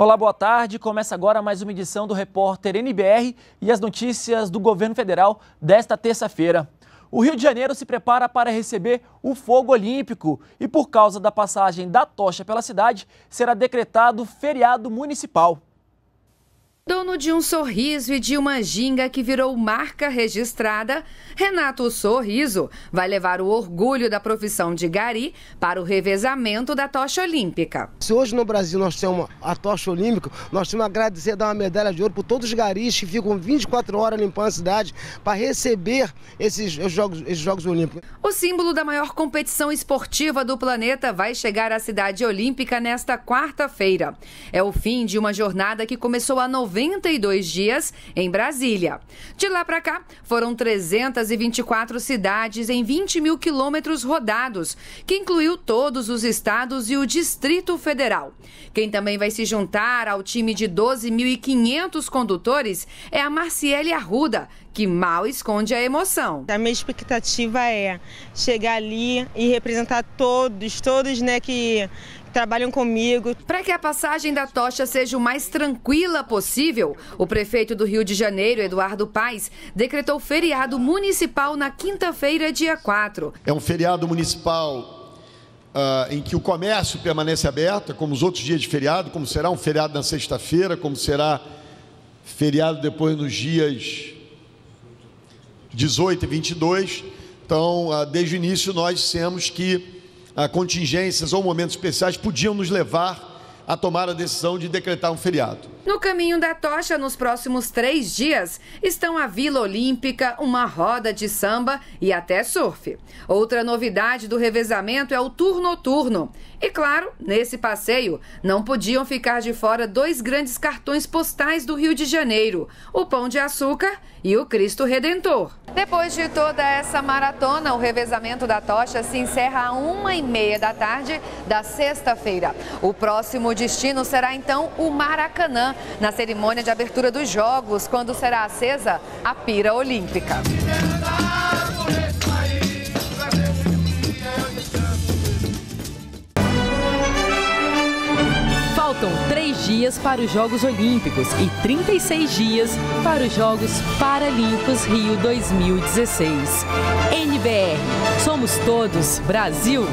Olá, boa tarde. Começa agora mais uma edição do Repórter NBR e as notícias do governo federal desta terça-feira. O Rio de Janeiro se prepara para receber o fogo olímpico e, por causa da passagem da tocha pela cidade, será decretado feriado municipal. Dono de um sorriso e de uma ginga que virou marca registrada, Renato Sorriso vai levar o orgulho da profissão de gari para o revezamento da tocha olímpica. Se hoje no Brasil nós temos a tocha olímpica, nós temos que agradecer dar uma medalha de ouro para todos os garis que ficam 24 horas limpando a cidade para receber esses jogos, esses jogos Olímpicos. O símbolo da maior competição esportiva do planeta vai chegar à cidade olímpica nesta quarta-feira. É o fim de uma jornada que começou há 90 92 dias em Brasília. De lá para cá, foram 324 cidades em 20 mil quilômetros rodados, que incluiu todos os estados e o Distrito Federal. Quem também vai se juntar ao time de 12.500 condutores é a Marciele Arruda, que mal esconde a emoção. A minha expectativa é chegar ali e representar todos, todos né, que, trabalham comigo. Para que a passagem da tocha seja o mais tranquila possível, o prefeito do Rio de Janeiro, Eduardo Paes, decretou feriado municipal na quinta-feira, dia 4. É um feriado municipal Uh, em que o comércio permanece aberto, como os outros dias de feriado, como será um feriado na sexta-feira, como será feriado depois nos dias 18 e 22. Então, uh, desde o início, nós dissemos que contingências ou momentos especiais podiam nos levar a tomar a decisão de decretar um feriado. No caminho da tocha, nos próximos três dias, estão a Vila Olímpica, uma roda de samba e até surf. Outra novidade do revezamento é o tour noturno. E claro, nesse passeio, não podiam ficar de fora dois grandes cartões postais do Rio de Janeiro: o Pão de Açúcar e o Cristo Redentor. Depois de toda essa maratona, o revezamento da tocha se encerra a uma e meia da tarde da sexta-feira. O próximo destino será então o Maracanã, na cerimônia de abertura dos Jogos, quando será acesa a pira olímpica. Faltam três dias para os Jogos Olímpicos e 36 dias para os Jogos Paralímpicos Rio 2016. NBR, somos todos Brasil!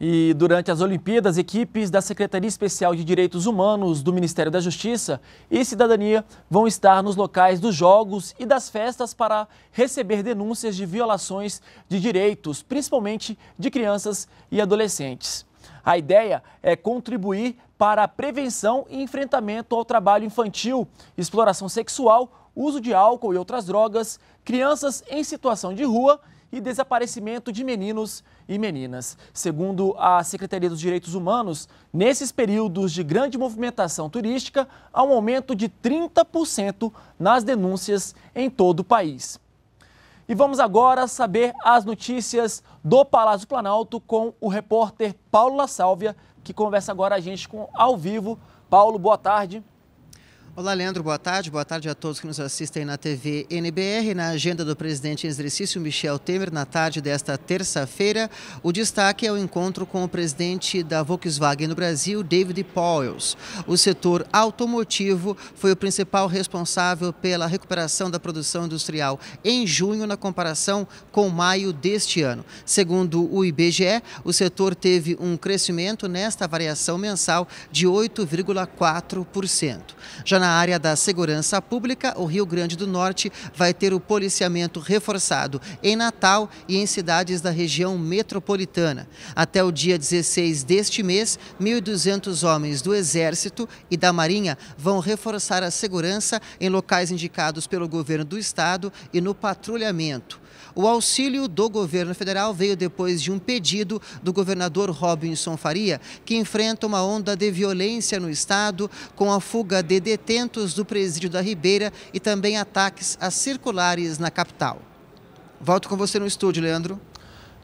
E durante as Olimpíadas, equipes da Secretaria Especial de Direitos Humanos do Ministério da Justiça e Cidadania vão estar nos locais dos jogos e das festas para receber denúncias de violações de direitos, principalmente de crianças e adolescentes. A ideia é contribuir para a prevenção e enfrentamento ao trabalho infantil, exploração sexual, uso de álcool e outras drogas, crianças em situação de rua e desaparecimento de meninos e meninas. Segundo a Secretaria dos Direitos Humanos, nesses períodos de grande movimentação turística, há um aumento de 30% nas denúncias em todo o país. E vamos agora saber as notícias do Palácio Planalto com o repórter Paulo La Sálvia, que conversa agora a gente com ao vivo. Paulo, boa tarde. Olá, Leandro, boa tarde. Boa tarde a todos que nos assistem na TV NBR. Na agenda do presidente em exercício Michel Temer, na tarde desta terça-feira, o destaque é o encontro com o presidente da Volkswagen no Brasil, David Powels. O setor automotivo foi o principal responsável pela recuperação da produção industrial em junho, na comparação com maio deste ano. Segundo o IBGE, o setor teve um crescimento nesta variação mensal de 8,4%. Já na área da segurança pública, o Rio Grande do Norte vai ter o policiamento reforçado em Natal e em cidades da região metropolitana. Até o dia 16 deste mês, 1.200 homens do Exército e da Marinha vão reforçar a segurança em locais indicados pelo governo do Estado e no patrulhamento. O auxílio do governo federal veio depois de um pedido do governador Robinson Faria, que enfrenta uma onda de violência no estado, com a fuga de detentos do presídio da Ribeira e também ataques a circulares na capital. Volto com você no estúdio, Leandro.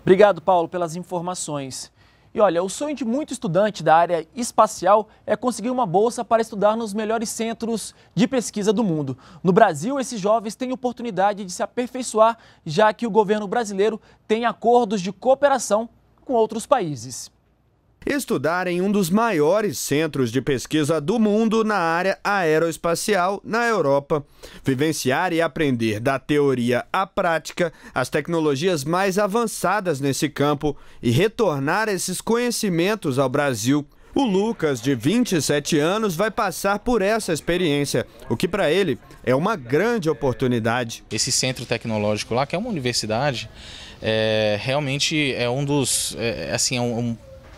Obrigado, Paulo, pelas informações. E olha, o sonho de muito estudante da área espacial é conseguir uma bolsa para estudar nos melhores centros de pesquisa do mundo. No Brasil, esses jovens têm oportunidade de se aperfeiçoar, já que o governo brasileiro tem acordos de cooperação com outros países estudar em um dos maiores centros de pesquisa do mundo na área aeroespacial na Europa, vivenciar e aprender da teoria à prática as tecnologias mais avançadas nesse campo e retornar esses conhecimentos ao Brasil. O Lucas, de 27 anos, vai passar por essa experiência, o que para ele é uma grande oportunidade. Esse centro tecnológico lá, que é uma universidade, é, realmente é um dos, é, assim, é um,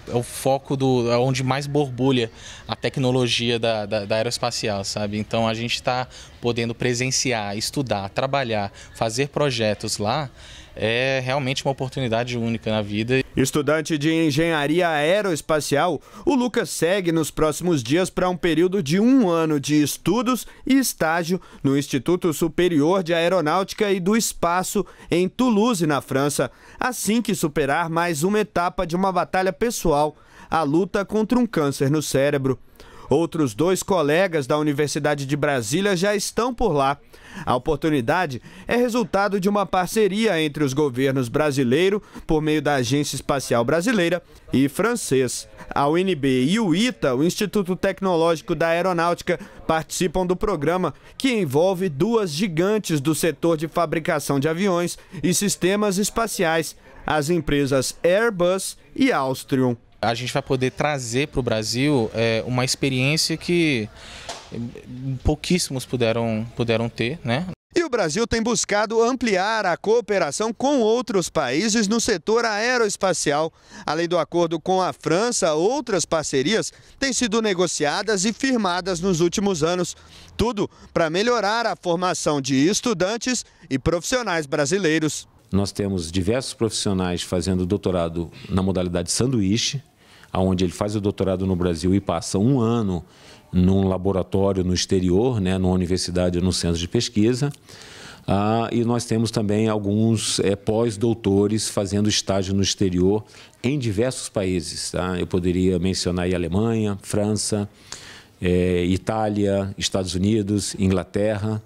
é o foco do é onde mais borbulha a tecnologia da, da, da aeroespacial, sabe? Então a gente está podendo presenciar, estudar, trabalhar, fazer projetos lá é realmente uma oportunidade única na vida. Estudante de engenharia aeroespacial, o Lucas segue nos próximos dias para um período de um ano de estudos e estágio no Instituto Superior de Aeronáutica e do Espaço, em Toulouse, na França, assim que superar mais uma etapa de uma batalha pessoal, a luta contra um câncer no cérebro. Outros dois colegas da Universidade de Brasília já estão por lá. A oportunidade é resultado de uma parceria entre os governos brasileiro, por meio da Agência Espacial Brasileira, e francês. A UNB e o ITA, o Instituto Tecnológico da Aeronáutica, participam do programa que envolve duas gigantes do setor de fabricação de aviões e sistemas espaciais, as empresas Airbus e Austrium a gente vai poder trazer para o Brasil é, uma experiência que pouquíssimos puderam, puderam ter, né? E o Brasil tem buscado ampliar a cooperação com outros países no setor aeroespacial. Além do acordo com a França, outras parcerias têm sido negociadas e firmadas nos últimos anos. Tudo para melhorar a formação de estudantes e profissionais brasileiros. Nós temos diversos profissionais fazendo doutorado na modalidade sanduíche, onde ele faz o doutorado no Brasil e passa um ano num laboratório no exterior, né, numa universidade ou num centro de pesquisa. Ah, e nós temos também alguns é, pós-doutores fazendo estágio no exterior em diversos países. Tá? Eu poderia mencionar aí Alemanha, França, é, Itália, Estados Unidos, Inglaterra.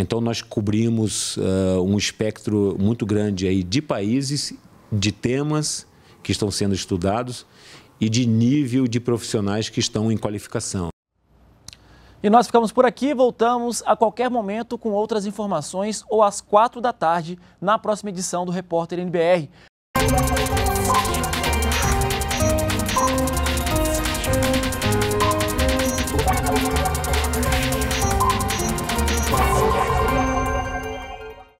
Então nós cobrimos uh, um espectro muito grande aí de países, de temas que estão sendo estudados e de nível de profissionais que estão em qualificação. E nós ficamos por aqui, voltamos a qualquer momento com outras informações ou às quatro da tarde na próxima edição do Repórter NBR.